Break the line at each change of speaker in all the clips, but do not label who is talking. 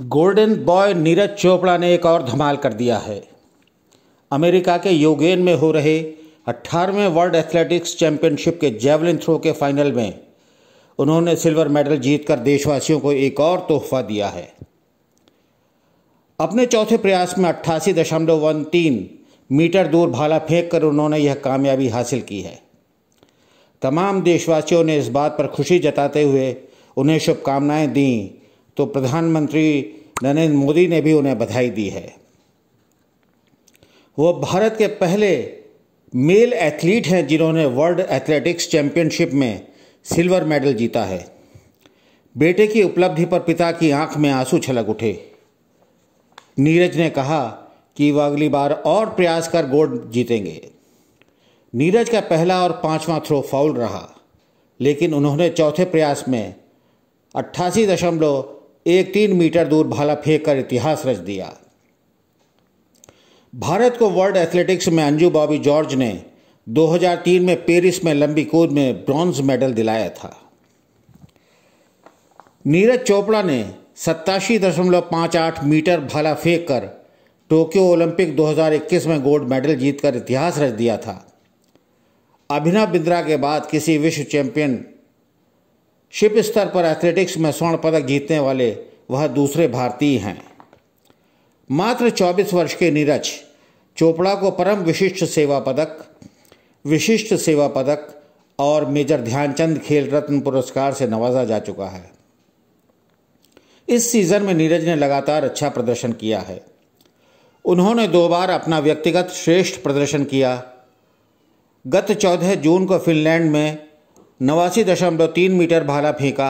golden boy Neeraj Chopra ने एक और धमाल कर दिया है अमेरिका के योगेन में हो रहे 18वें वर्ल्ड एथलेटिक्स चैंपियनशिप के जेवलिन थ्रो के फाइनल में उन्होंने सिल्वर मेडल जीतकर देशवासियों को एक और तोहफा दिया है अपने चौथे प्रयास में अट्ठासी दशमलव वन तीन मीटर दूर भाला फेंक कर उन्होंने यह कामयाबी हासिल की है तमाम देशवासियों ने इस बात पर खुशी जताते हुए उन्हें शुभकामनाएं दीं तो प्रधानमंत्री नरेंद्र मोदी ने भी उन्हें बधाई दी है वो भारत के पहले मेल एथलीट हैं जिन्होंने वर्ल्ड एथलेटिक्स चैंपियनशिप में सिल्वर मेडल जीता है बेटे की उपलब्धि पर पिता की आंख में आंसू छलक उठे नीरज ने कहा कि वह अगली बार और प्रयास कर गोल्ड जीतेंगे नीरज का पहला और पांचवां थ्रो फाउल रहा लेकिन उन्होंने चौथे प्रयास में अट्ठासी दशमलव एक तीन मीटर दूर भाला फेंक कर इतिहास रच दिया भारत को वर्ल्ड एथलेटिक्स में अंजू बॉबी जॉर्ज ने 2003 में पेरिस में लंबी कूद में ब्रॉन्ज मेडल दिलाया था नीरज चोपड़ा ने सत्तासी दशमलव पाँच आठ मीटर भाला फेंक कर टोक्यो ओलंपिक 2021 में गोल्ड मेडल जीतकर इतिहास रच दिया था अभिनव बिंद्रा के बाद किसी विश्व चैंपियन शिप स्तर पर एथलेटिक्स में स्वर्ण पदक जीतने वाले वह दूसरे भारतीय हैं मात्र 24 वर्ष के नीरज चोपड़ा को परम विशिष्ट सेवा पदक विशिष्ट सेवा पदक और मेजर ध्यानचंद खेल रत्न पुरस्कार से नवाजा जा चुका है इस सीज़न में नीरज ने लगातार अच्छा प्रदर्शन किया है उन्होंने दो बार अपना व्यक्तिगत श्रेष्ठ प्रदर्शन किया गत चौदह जून को फिनलैंड में नवासी दशमलव तीन मीटर भाला फेंका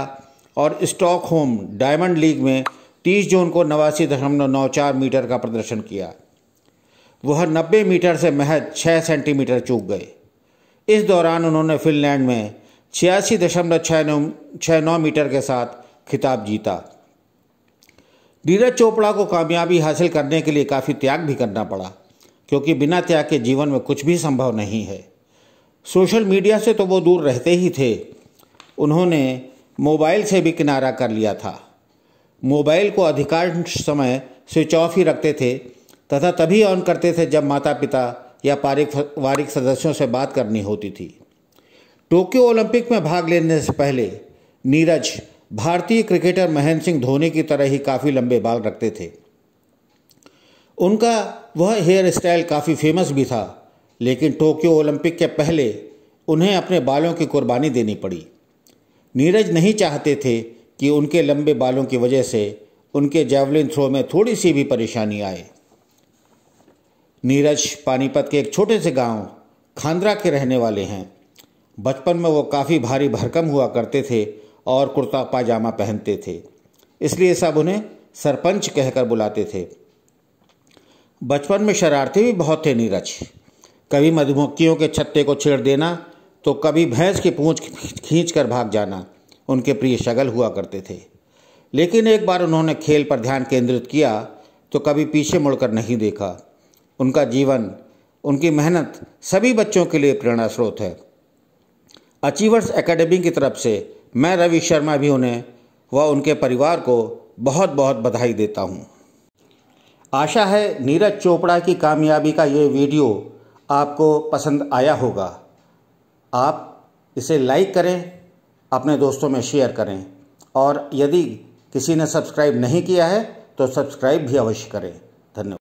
और स्टॉकहोम डायमंड लीग में 30 जून को नवासी दशमलव नौ चार मीटर का प्रदर्शन किया वह 90 मीटर से महज 6 सेंटीमीटर चूक गए इस दौरान उन्होंने फिनलैंड में छियासी दशमलव छः नौ छः नौ मीटर के साथ खिताब जीता नीरज चोपड़ा को कामयाबी हासिल करने के लिए काफ़ी त्याग भी करना पड़ा क्योंकि बिना त्याग के जीवन में कुछ भी संभव नहीं है सोशल मीडिया से तो वो दूर रहते ही थे उन्होंने मोबाइल से भी किनारा कर लिया था मोबाइल को अधिकांश समय स्विच ऑफ ही रखते थे तथा तभी ऑन करते थे जब माता पिता या पारिवारिक सदस्यों से बात करनी होती थी टोक्यो ओलंपिक में भाग लेने से पहले नीरज भारतीय क्रिकेटर महेंद्र सिंह धोनी की तरह ही काफ़ी लंबे बाल रखते थे उनका वह हेयर स्टाइल काफ़ी फेमस भी था लेकिन टोक्यो ओलंपिक के पहले उन्हें अपने बालों की कुर्बानी देनी पड़ी नीरज नहीं चाहते थे कि उनके लंबे बालों की वजह से उनके जैवलिन थ्रो में थोड़ी सी भी परेशानी आए नीरज पानीपत के एक छोटे से गांव खांद्रा के रहने वाले हैं बचपन में वो काफ़ी भारी भरकम हुआ करते थे और कुर्ता पाजामा पहनते थे इसलिए सब उन्हें सरपंच कहकर बुलाते थे बचपन में शरारती भी बहुत थे नीरज कभी मधुमक्खियों के छत्ते को छेड़ देना तो कभी भैंस की पूंछ खींच कर भाग जाना उनके प्रिय शगल हुआ करते थे लेकिन एक बार उन्होंने खेल पर ध्यान केंद्रित किया तो कभी पीछे मुड़कर नहीं देखा उनका जीवन उनकी मेहनत सभी बच्चों के लिए प्रेरणा स्रोत है अचीवर्स एकेडमी की तरफ से मैं रवि शर्मा भी उन्हें व उनके परिवार को बहुत बहुत बधाई देता हूँ आशा है नीरज चोपड़ा की कामयाबी का ये वीडियो आपको पसंद आया होगा आप इसे लाइक करें अपने दोस्तों में शेयर करें और यदि किसी ने सब्सक्राइब नहीं किया है तो सब्सक्राइब भी अवश्य करें धन्यवाद